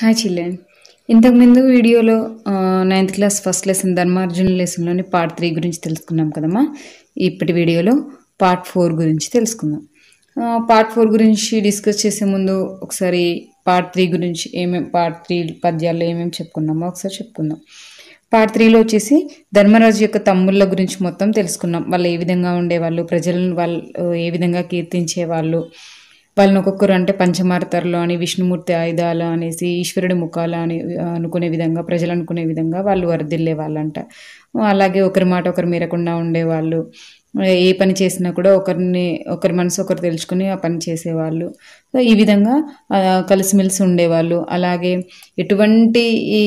hi children ఇంతకుముందు వీడియోలో ninth class first lesson Dharmarjuna లెసన్లోని పార్ట్ త్రీ గురించి తెలుసుకున్నాం కదమ్మా ఇప్పటి వీడియోలో పార్ట్ ఫోర్ గురించి తెలుసుకుందాం పార్ట్ ఫోర్ గురించి డిస్కస్ చేసే ముందు ఒకసారి పార్ట్ త్రీ గురించి ఏమేమి పార్ట్ త్రీ పద్యాల్లో ఏమేమి చెప్పుకున్నామో ఒకసారి చెప్పుకుందాం పార్ట్ త్రీలో వచ్చేసి ధర్మరాజు యొక్క తమ్ముళ్ళ గురించి మొత్తం తెలుసుకున్నాం వాళ్ళు ఏ విధంగా ఉండేవాళ్ళు ప్రజలను వాళ్ళు ఏ విధంగా కీర్తించేవాళ్ళు వాళ్ళు వాళ్ళని ఒక్కొక్కరు అంటే పంచమార్తర్లు అని విష్ణుమూర్తి ఆయుధాలు అనేసి ఈశ్వరుడి ముఖాలు అని అనుకునే విధంగా ప్రజలు అనుకునే విధంగా వాళ్ళు వర్దిల్లే వాళ్ళంట అలాగే ఒకరి మాట ఒకరు మీరకుండా ఉండేవాళ్ళు ఏ పని చేసినా కూడా ఒకరిని ఒకరి మనసు ఒకరు తెలుసుకుని ఆ పని చేసేవాళ్ళు సో ఈ విధంగా కలిసిమెలిసి ఉండేవాళ్ళు అలాగే ఎటువంటి ఈ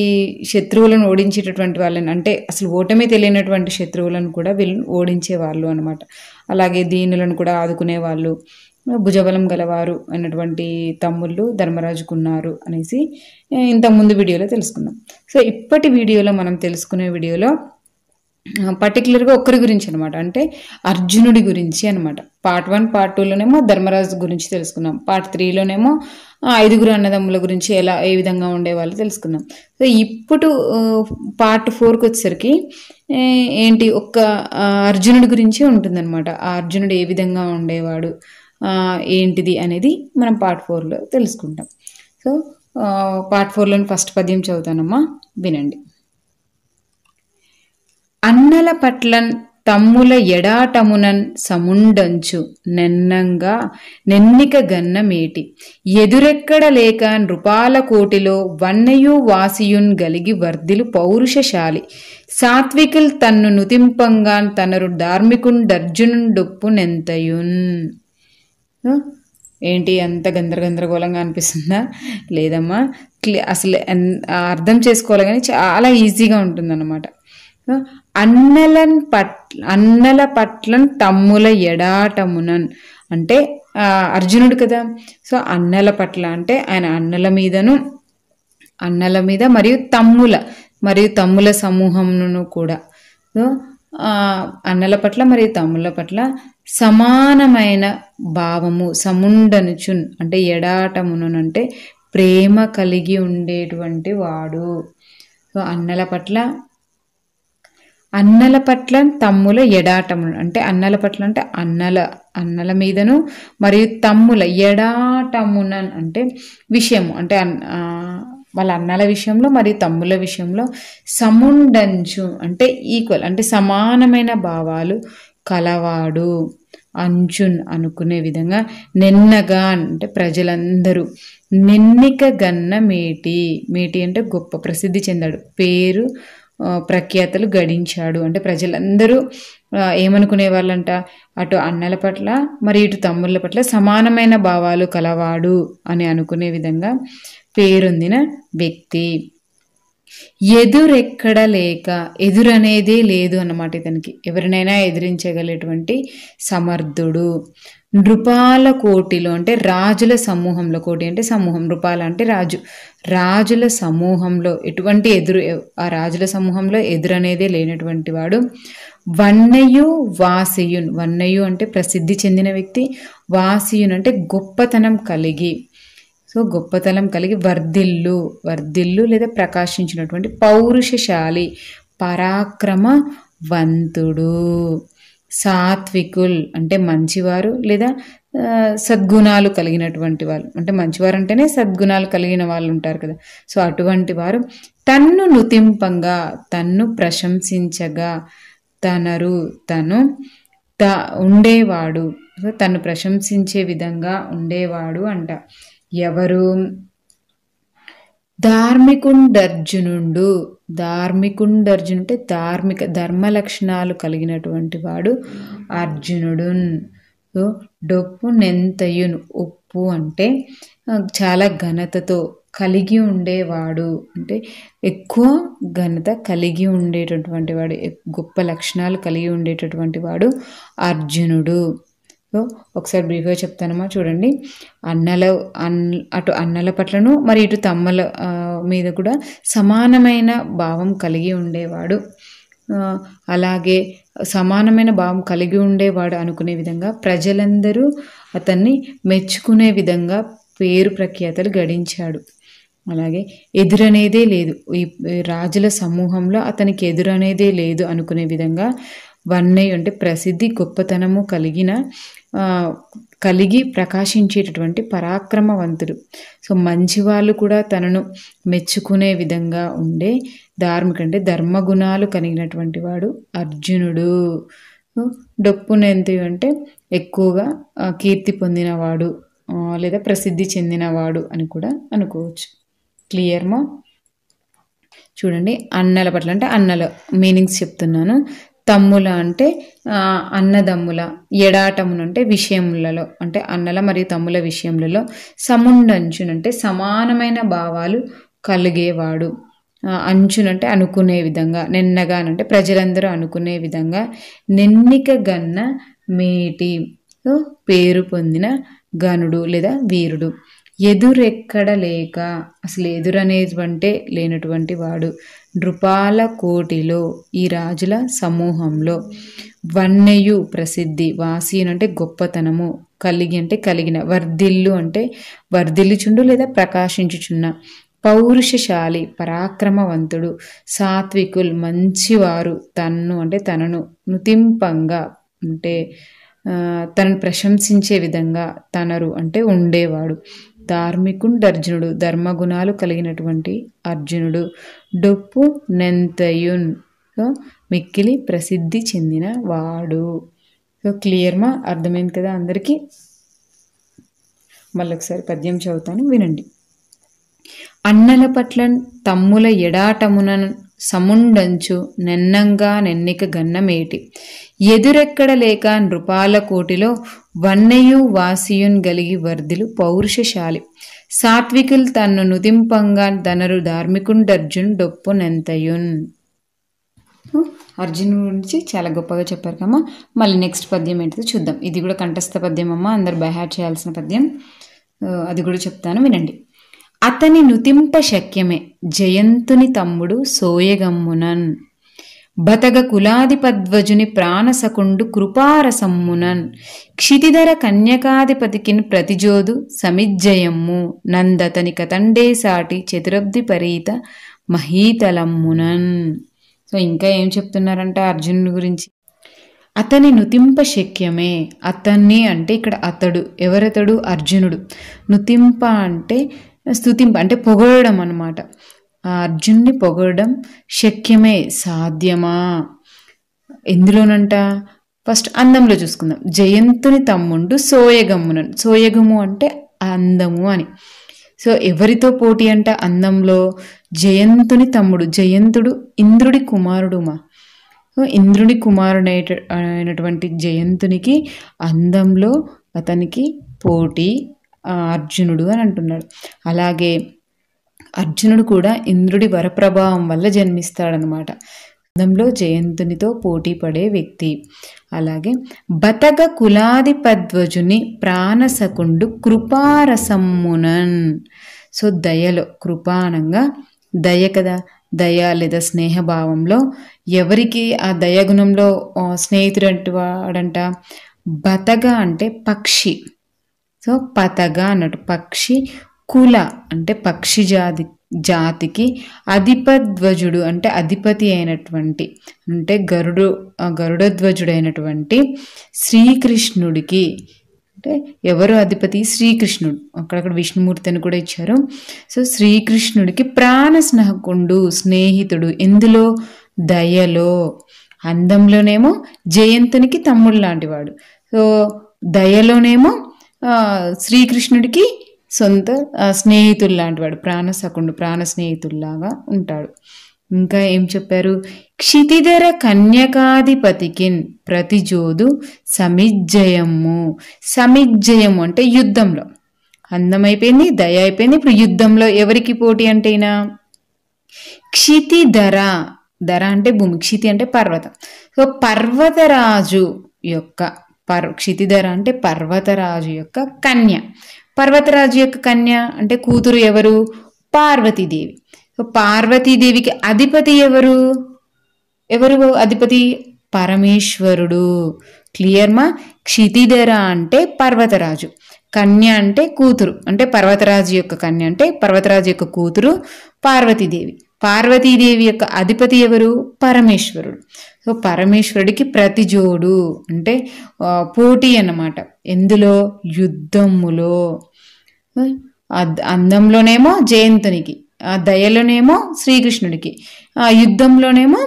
శత్రువులను ఓడించేటటువంటి వాళ్ళని అంటే అసలు ఓటమే తెలియనటువంటి శత్రువులను కూడా వీళ్ళు ఓడించేవాళ్ళు అనమాట అలాగే దీనులను కూడా ఆదుకునేవాళ్ళు భుజబలం గలవారు అయినటువంటి తమ్ముళ్ళు ధర్మరాజుకు ఉన్నారు అనేసి ఇంతకుముందు వీడియోలో తెలుసుకున్నాం సో ఇప్పటి వీడియోలో మనం తెలుసుకునే వీడియోలో పర్టికులర్గా ఒక్కరి గురించి అనమాట అంటే అర్జునుడి గురించి అనమాట పార్ట్ వన్ పార్ట్ టూలోనేమో ధర్మరాజు గురించి తెలుసుకున్నాం పార్ట్ త్రీలోనేమో ఐదుగురు అన్నదమ్ముల గురించి ఎలా ఏ విధంగా ఉండేవాళ్ళు తెలుసుకున్నాం సో ఇప్పుడు పార్ట్ ఫోర్కి వచ్చేసరికి ఏంటి ఒక్క అర్జునుడి గురించి ఉంటుందన్నమాట ఆ అర్జునుడు ఏ విధంగా ఉండేవాడు ఏంటిది అనేది మనం పార్ట్ ఫోర్లో తెలుసుకుంటాం సో పార్ట్ ఫోర్లోని ఫస్ట్ పద్యం చదువుతానమ్మా వినండి అన్నల పట్లన్ తమ్ముల ఎడాటమునన్ సముండంచు నెన్నంగా నెన్నిక గన్నమేటి ఎదురెక్కడ లేక నృపాల కోటిలో వన్నయు వాసియున్ గలిగి వర్ధిలు పౌరుషశాలి సాత్వికుల్ తన్ను నుతింపంగాన్ తనరు ధార్మికున్ డర్జునుండొప్పు నెంతయున్ ఏంటి అంత గందరగందరగోళంగా అనిపిస్తుందా లేదమ్మా క్లి అసలు అర్థం చేసుకోవాలి కానీ చాలా ఈజీగా ఉంటుందన్నమాట అన్నలన్ పట్ అన్నల పట్లన్ తమ్ముల ఎడాటమునన్ అంటే అర్జునుడు కదా సో అన్నల పట్ల అంటే ఆయన అన్నల మీదను అన్నల మీద మరియు తమ్ముల మరియు తమ్ముల సమూహమును కూడా అన్నల పట్ల మరియు తమ్ముల పట్ల సమానమైన భావము సముండనుచున్ అంటే ఎడాటమునంటే ప్రేమ కలిగి ఉండేటువంటి వాడు సో అన్నల పట్ల అన్నల పట్ల తమ్ముల ఎడాటము అంటే అన్నల పట్ల అంటే అన్నల అన్నల మీదను మరియు తమ్ముల ఎడాటమున అంటే విషయము అంటే వాళ్ళ అన్నల విషయంలో మరియు తమ్ముల విషయంలో సముండంచు అంటే ఈక్వల్ అంటే సమానమైన భావాలు కలవాడు అంజున్ అనుకునే విధంగా నిన్నగా అంటే ప్రజలందరూ నిన్నిక గన్న మేటి మేటి అంటే గొప్ప ప్రసిద్ధి చెందాడు పేరు ప్రఖ్యాతలు గడించాడు అంటే ప్రజలందరూ ఏమనుకునే వాళ్ళంట అటు అన్నల పట్ల మరి ఇటు తమ్ముళ్ళ పట్ల సమానమైన భావాలు కలవాడు అని అనుకునే విధంగా పేరొందిన వ్యక్తి ఎదురెక్కడ లేక ఎదురనేదే లేదు అన్నమాట ఇతనికి ఎవరినైనా ఎదిరించగలేటువంటి సమర్థుడు నృపాల కోటిలో అంటే రాజుల సమూహంలో కోటి అంటే సమూహం నృపాల అంటే రాజు రాజుల సమూహంలో ఎటువంటి ఎదురు ఆ రాజుల సమూహంలో ఎదురనేదే లేనటువంటి వాడు వన్నయు వాసియున్ వన్నయు అంటే ప్రసిద్ధి చెందిన వ్యక్తి వాసియున్ అంటే గొప్పతనం కలిగి సో గొప్పతనం కలిగి వర్ధిల్లు వర్ధిల్లు లేదా ప్రకాశించినటువంటి పౌరుషశాలి పరాక్రమ వంతుడు సాత్వికుల్ అంటే మంచివారు లేదా సద్గుణాలు కలిగినటువంటి వాళ్ళు అంటే మంచివారు అంటేనే సద్గుణాలు కలిగిన వాళ్ళు ఉంటారు కదా సో అటువంటి వారు తన్ను నుతింపంగా తన్ను ప్రశంసించగా తనరు తను త ఉండేవాడు తను ప్రశంసించే విధంగా ఉండేవాడు అంట ఎవరు ధార్మికుండర్జునుడు ధార్మికుండర్జును అంటే ధార్మిక ధర్మ లక్షణాలు కలిగినటువంటి వాడు అర్జునుడు డొప్పు నెంతయును ఉప్పు అంటే చాలా ఘనతతో కలిగి ఉండేవాడు అంటే ఎక్కువ ఘనత కలిగి ఉండేటటువంటి వాడు గొప్ప లక్షణాలు కలిగి ఉండేటటువంటి వాడు అర్జునుడు సో ఒకసారి బ్రీఫ్గా చెప్తానమ్మా చూడండి అన్నల అన్ అటు అన్నల పట్లను మరి ఇటు తమ్మల మీద కూడా సమానమైన భావం కలిగి ఉండేవాడు అలాగే సమానమైన భావం కలిగి ఉండేవాడు అనుకునే విధంగా ప్రజలందరూ అతన్ని మెచ్చుకునే విధంగా పేరు ప్రఖ్యాతలు గడించాడు అలాగే ఎదురనేదే లేదు ఈ రాజుల సమూహంలో అతనికి ఎదురనేదే లేదు అనుకునే విధంగా వన్నయ్య అంటే ప్రసిద్ధి గొప్పతనము కలిగిన కలిగి ప్రకాశించేటటువంటి పరాక్రమవంతుడు సో మంచి వాళ్ళు కూడా తనను మెచ్చుకునే విధంగా ఉండే ధార్మిక అంటే ధర్మగుణాలు కలిగినటువంటి వాడు అర్జునుడు డొప్పునెంతి అంటే ఎక్కువగా కీర్తి పొందినవాడు లేదా ప్రసిద్ధి చెందినవాడు అని కూడా అనుకోవచ్చు క్లియర్మా చూడండి అన్నల పట్ల అంటే అన్నల మీనింగ్స్ చెప్తున్నాను తమ్ముల అంటే అన్నదమ్ముల ఎడాటమునంటే విషయములలో అంటే అన్నల మరియు తమ్ముల విషయములలో సముండంచునంటే సమానమైన భావాలు కలిగేవాడు అంచునంటే అనుకునే విధంగా నిన్నగానంటే ప్రజలందరూ అనుకునే విధంగా నిన్నిక గన్న మేటి పేరు పొందిన గనుడు లేదా వీరుడు ఎదురెక్కడ లేక అసలు ఎదురనేటువంటి లేనటువంటి వాడు నృపాల కోటిలో ఈ రాజుల సమూహంలో వన్నెయు ప్రసిద్ధి వాసీను అంటే గొప్పతనము కలిగి అంటే కలిగిన వర్ధిల్లు అంటే వర్ధిల్లుచుండు లేదా ప్రకాశించుచున్న పౌరుషశాలి పరాక్రమవంతుడు సాత్వికులు మంచివారు తన్ను అంటే తనను నుతింపంగా అంటే తనను ప్రశంసించే విధంగా తనరు అంటే ఉండేవాడు ధార్మికుండర్జునుడు ధర్మగుణాలు కలిగినటువంటి అర్జునుడు డొప్పు నెంతయున్ సో మిక్కిలి ప్రసిద్ధి చెందిన వాడు సో క్లియర్మా అర్థమైంది కదా అందరికీ మళ్ళొకసారి పద్యం చదువుతాను వినండి అన్నల పట్ల తమ్ముల ఎడాటమున సముండంచు నెన్నంగా నెన్నిక గన్నమేటి ఎదురెక్కడ లేక నృపాల కోటిలో వన్నయు వాసియున్ గలిగి వర్ధిలు పౌరుషశాలి సాత్వికులు తన్ను నుదింపంగా ధనరు ధార్మికుండర్జున్ నెంతయున్ అర్జున్ గురించి చాలా గొప్పగా చెప్పారు కమ్మా మళ్ళీ నెక్స్ట్ పద్యం ఏంటిదో చూద్దాం ఇది కూడా కంఠస్థ పద్యం అమ్మ అందరు బైహాట్ చేయాల్సిన పద్యం అది కూడా చెప్తాను వినండి అతని నుతింప శక్యమే జయంతుని తమ్ముడు సోయగమ్మునన్ బతగ పద్వజుని ప్రాణసకుండు కృపారసమ్మునన్ క్షితిధర కన్యకాధిపతికిన్ ప్రతిజోదు సమిజ్జయమ్ము నందతని సాటి చతురబ్ది పరీత మహీతలమ్మునన్ సో ఇంకా ఏం చెప్తున్నారంటే అర్జునుడి గురించి అతని నుతింప శక్యమే అతన్ని అంటే ఇక్కడ అతడు ఎవరతడు అర్జునుడు నుతింప అంటే స్థుతింప అంటే పొగడడం అనమాట ఆ అర్జున్ని పొగడడం శక్యమే సాధ్యమా ఎందులోనంట ఫస్ట్ అందంలో చూసుకుందాం జయంతుని తమ్ముండు సోయగమ్మున సోయగము అంటే అందము అని సో ఎవరితో పోటీ అంట అందంలో జయంతుని తమ్ముడు జయంతుడు ఇంద్రుడి కుమారుడుమా ఇంద్రుడి కుమారుడైన అయినటువంటి జయంతునికి అందంలో అతనికి పోటీ అర్జునుడు అని అంటున్నాడు అలాగే అర్జునుడు కూడా ఇంద్రుడి వరప్రభావం వల్ల జన్మిస్తాడనమాట యుద్ధంలో జయంతునితో పోటీ పడే వ్యక్తి అలాగే బతగ కులాధిపద్వజుని ప్రాణసకుండు కృపారసమ్మునన్ సో దయలో కృపానంగా దయ కదా దయ లేదా స్నేహభావంలో ఎవరికి ఆ దయగుణంలో స్నేహితుడు అంటే వాడంట బతగ అంటే పక్షి సో పతగ అన్నట్టు పక్షి కుల అంటే పక్షి జాతి జాతికి అధిపధ్వజుడు అంటే అధిపతి అయినటువంటి అంటే గరుడు గరుడధ్వజుడైనటువంటి శ్రీకృష్ణుడికి అంటే ఎవరు అధిపతి శ్రీకృష్ణుడు అక్కడక్కడ విష్ణుమూర్తి అని కూడా ఇచ్చారు సో శ్రీకృష్ణుడికి ప్రాణ స్నేహకుండు స్నేహితుడు ఎందులో దయలో అందంలోనేమో జయంతునికి తమ్ముడు లాంటివాడు సో దయలోనేమో శ్రీకృష్ణుడికి సొంత స్నేహితులు వాడు ప్రాణ సకుండు ప్రాణ స్నేహితుల్లాగా ఉంటాడు ఇంకా ఏం చెప్పారు క్షితిధర కన్యకాధిపతికిన్ ప్రతిజోదు సమిజ్జయము సమిజ్జయము అంటే యుద్ధంలో అందమైపోయింది దయ అయిపోయింది ఇప్పుడు యుద్ధంలో ఎవరికి పోటీ అంటేనా క్షితిధర ధర అంటే భూమి క్షితి అంటే పర్వతం సో పర్వతరాజు యొక్క పర్ క్షితిధర అంటే పర్వతరాజు యొక్క కన్య పర్వతరాజు యొక్క కన్య అంటే కూతురు ఎవరు పార్వతీదేవి పార్వతీదేవికి అధిపతి ఎవరు ఎవరు అధిపతి పరమేశ్వరుడు క్లియర్మా క్షితిధర అంటే పర్వతరాజు కన్య అంటే కూతురు అంటే పర్వతరాజు యొక్క కన్య అంటే పర్వతరాజు యొక్క కూతురు పార్వతీదేవి పార్వతీదేవి యొక్క అధిపతి ఎవరు పరమేశ్వరుడు సో పరమేశ్వరుడికి ప్రతిజోడు అంటే పోటీ అన్నమాట ఎందులో యుద్ధములో అందంలోనేమో జయంతునికి ఆ దయలోనేమో శ్రీకృష్ణుడికి ఆ యుద్ధంలోనేమో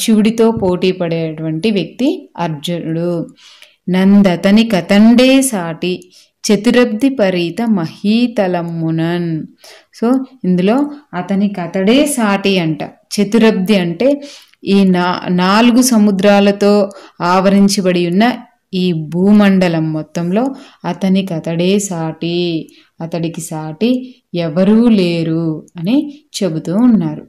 శివుడితో పోటీ పడేటువంటి వ్యక్తి అర్జునుడు నందతని కతండే సాటి చతురబ్ది పరీత మహీతలమ్మునన్ సో ఇందులో అతని కతడే సాటి అంట చతురబ్ది అంటే ఈ నా నాలుగు సముద్రాలతో ఆవరించబడి ఉన్న ఈ భూమండలం మొత్తంలో అతనికి అతడే సాటి అతడికి సాటి ఎవరూ లేరు అని చెబుతూ ఉన్నారు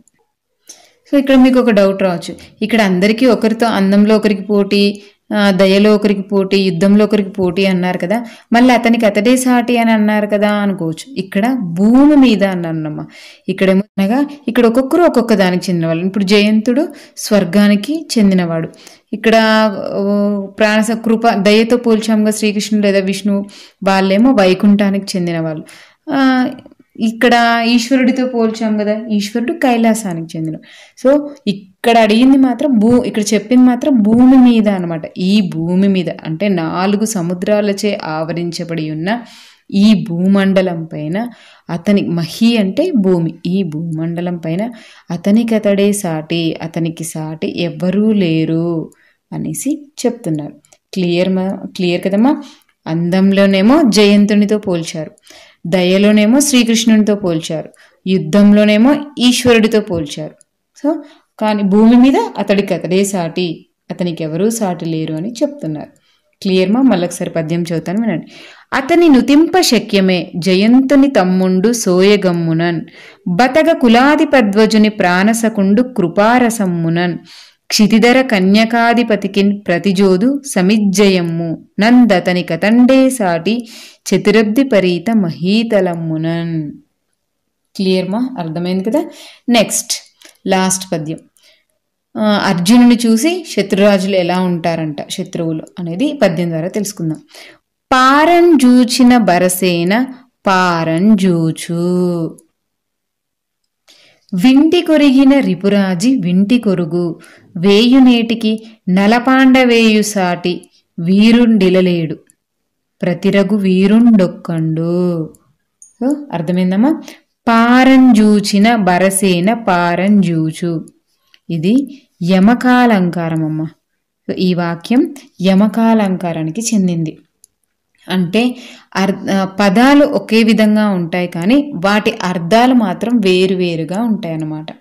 సో ఇక్కడ మీకు ఒక డౌట్ రావచ్చు ఇక్కడ అందరికీ ఒకరితో అందంలో ఒకరికి పోటీ దయలో ఒకరికి పోటీ యుద్ధంలో ఒకరికి పోటీ అన్నారు కదా మళ్ళీ అతనికి అతడే సాటి అని అన్నారు కదా అనుకోవచ్చు ఇక్కడ భూమి మీద అన్నమ్మ ఇక్కడ అనగా ఇక్కడ ఒక్కొక్కరు ఒక్కొక్క దానికి చెందినవాళ్ళు ఇప్పుడు జయంతుడు స్వర్గానికి చెందినవాడు ఇక్కడ ప్రాణ కృప దయతో పోల్చాముగా శ్రీకృష్ణుడు లేదా విష్ణువు వాళ్ళేమో వైకుంఠానికి చెందినవాళ్ళు ఇక్కడ ఈశ్వరుడితో పోల్చాం కదా ఈశ్వరుడు కైలాసానికి చెందిన సో ఇక్కడ అడిగింది మాత్రం భూ ఇక్కడ చెప్పింది మాత్రం భూమి మీద అనమాట ఈ భూమి మీద అంటే నాలుగు సముద్రాలచే ఆవరించబడి ఉన్న ఈ భూమండలం పైన అతని మహి అంటే భూమి ఈ భూమండలం పైన అతనికి అతడే సాటి అతనికి సాటి ఎవ్వరూ లేరు అనేసి చెప్తున్నారు క్లియర్ క్లియర్ కదమ్మా అందంలోనేమో జయంతునితో పోల్చారు దయలోనేమో శ్రీకృష్ణునితో పోల్చారు యుద్ధంలోనేమో ఈశ్వరుడితో పోల్చారు సో కానీ భూమి మీద అతడికి అతడే సాటి అతనికి ఎవరూ సాటి లేరు అని చెప్తున్నారు క్లియర్మా మళ్ళొకసారి పద్యం చదువుతాను వినండి అతని నుతింప శక్యమే జయంతుని తమ్ముండు సోయగమ్మునన్ బతగ పద్వజుని ప్రాణసకుండు కృపారసమ్మునన్ క్షితిధర కన్యకాధిపతికిన్ ప్రతిజోదు సమిజ్జయమ్ము నందతని కతండే సాటి చతురబ్ది పరీత మహీతలమ్మునన్ క్లియర్ మా అర్థమైంది కదా నెక్స్ట్ లాస్ట్ పద్యం అర్జునుని చూసి శత్రురాజులు ఎలా ఉంటారంట శత్రువులు అనేది పద్యం ద్వారా తెలుసుకుందాం జూచిన బరసేన జూచు వింటి కొరిగిన రిపురాజి వింటి కొరుగు వేయునేటికి నలపాండవేయు సాటి వీరుండిలలేడు ప్రతిరగు వీరుండొక్కండు అర్థమైందమ్మా పారంజూచిన బరసేన పారంజూచు ఇది యమకాలంకారం అమ్మ ఈ వాక్యం యమకాలంకారానికి చెందింది అంటే అర్ పదాలు ఒకే విధంగా ఉంటాయి కానీ వాటి అర్థాలు మాత్రం వేరువేరుగా ఉంటాయి అన్నమాట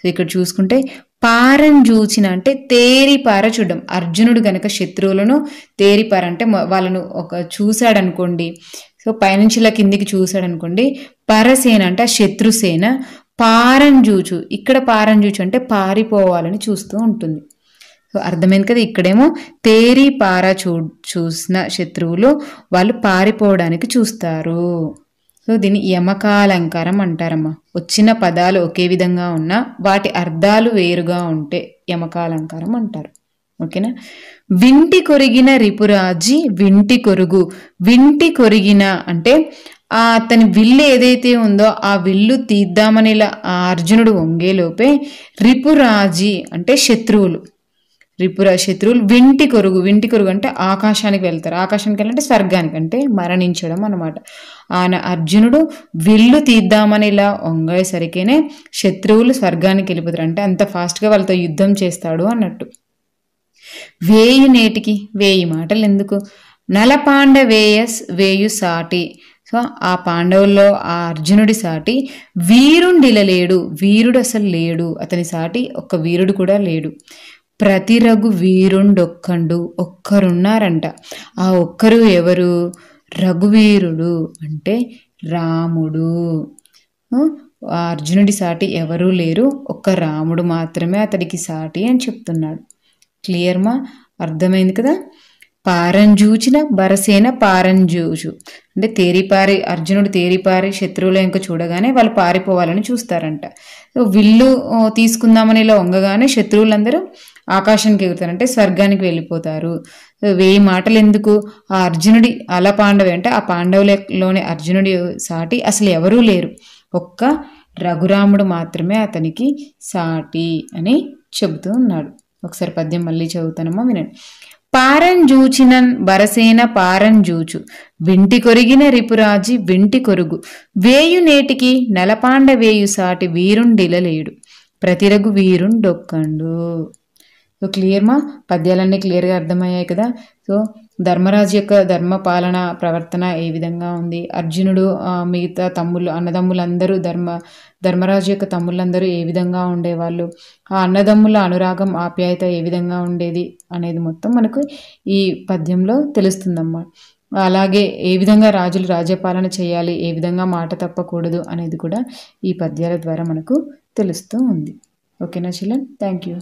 సో ఇక్కడ చూసుకుంటే పారం చూచిన అంటే తేరిపార చూడడం అర్జునుడు గనక శత్రువులను తేరిపార అంటే వాళ్ళను ఒక చూశాడనుకోండి సో పైనుంచిలా ఇలా కిందికి చూశాడనుకోండి పరసేన అంటే ఆ శత్రుసేన చూచు ఇక్కడ పారం చూచు అంటే పారిపోవాలని చూస్తూ ఉంటుంది సో అర్థమైంది కదా ఇక్కడేమో తేరి పార చూ చూసిన శత్రువులు వాళ్ళు పారిపోవడానికి చూస్తారు సో దీన్ని యమకాలంకారం అంటారమ్మా వచ్చిన పదాలు ఒకే విధంగా ఉన్నా వాటి అర్థాలు వేరుగా ఉంటే యమకాలంకారం అంటారు ఓకేనా వింటి కొరిగిన రిపురాజీ వింటి కొరుగు వింటి కొరిగిన అంటే అతని విల్లు ఏదైతే ఉందో ఆ విల్లు తీద్దామని ఇలా అర్జునుడు వంగేలోపే రిపురాజీ అంటే శత్రువులు రిపుర శత్రువులు వింటి కొరుగు వింటి కొరుగు అంటే ఆకాశానికి వెళ్తారు ఆకాశానికి వెళ్ళంటే స్వర్గానికి అంటే మరణించడం అనమాట ఆయన అర్జునుడు విల్లు తీద్దామని ఇలా వంగేసరికేనే శత్రువులు స్వర్గానికి వెళ్ళిపోతారు అంటే అంత ఫాస్ట్గా వాళ్ళతో యుద్ధం చేస్తాడు అన్నట్టు వేయి నేటికి వేయి మాటలు ఎందుకు నలపాండ వేయస్ వేయు సాటి సో ఆ పాండవుల్లో ఆ అర్జునుడి సాటి వీరుండిల లేడు వీరుడు అసలు లేడు అతని సాటి ఒక్క వీరుడు కూడా లేడు ప్రతి రఘు వీరుండొక్కండు ఒక్కరున్నారంట ఆ ఒక్కరు ఎవరు రఘువీరుడు అంటే రాముడు అర్జునుడి సాటి ఎవరూ లేరు ఒక్క రాముడు మాత్రమే అతడికి సాటి అని చెప్తున్నాడు క్లియర్మా అర్థమైంది కదా పారంజూచిన బరసేన పారంజూచు అంటే తేరిపారి అర్జునుడు తేరిపారి శత్రువుల ఇంకా చూడగానే వాళ్ళు పారిపోవాలని చూస్తారంట విల్లు తీసుకుందామని ఇలా వంగగానే శత్రువులందరూ ఆకాశానికి ఎగురుతారంటే స్వర్గానికి వెళ్ళిపోతారు వెయ్యి మాటలు ఎందుకు ఆ అర్జునుడి అల పాండవి అంటే ఆ పాండవులలోని అర్జునుడి సాటి అసలు ఎవరూ లేరు ఒక్క రఘురాముడు మాత్రమే అతనికి సాటి అని చెబుతూ ఉన్నాడు ఒకసారి పద్యం మళ్ళీ చదువుతానమ్మా వినండి పారంజూచినన్ బరసేన జూచు వింటి కొరిగిన రిపురాజి వింటి కొరుగు వేయు నేటికి నలపాండ వేయు సాటి వీరుండిలలేడు ప్రతిరగు వీరుండొక్కండు సో క్లియర్ మా పద్యాలన్నీ క్లియర్గా అర్థమయ్యాయి కదా సో ధర్మరాజు యొక్క ధర్మ పాలన ప్రవర్తన ఏ విధంగా ఉంది అర్జునుడు మిగతా తమ్ముళ్ళు అన్నదమ్ములందరూ ధర్మ ధర్మరాజు యొక్క తమ్ముళ్ళందరూ ఏ విధంగా ఉండేవాళ్ళు ఆ అన్నదమ్ముల అనురాగం ఆప్యాయత ఏ విధంగా ఉండేది అనేది మొత్తం మనకు ఈ పద్యంలో తెలుస్తుందన్నమాట అలాగే ఏ విధంగా రాజులు రాజ్యపాలన చేయాలి ఏ విధంగా మాట తప్పకూడదు అనేది కూడా ఈ పద్యాల ద్వారా మనకు తెలుస్తూ ఉంది ఓకేనా చిలన్ థ్యాంక్ యూ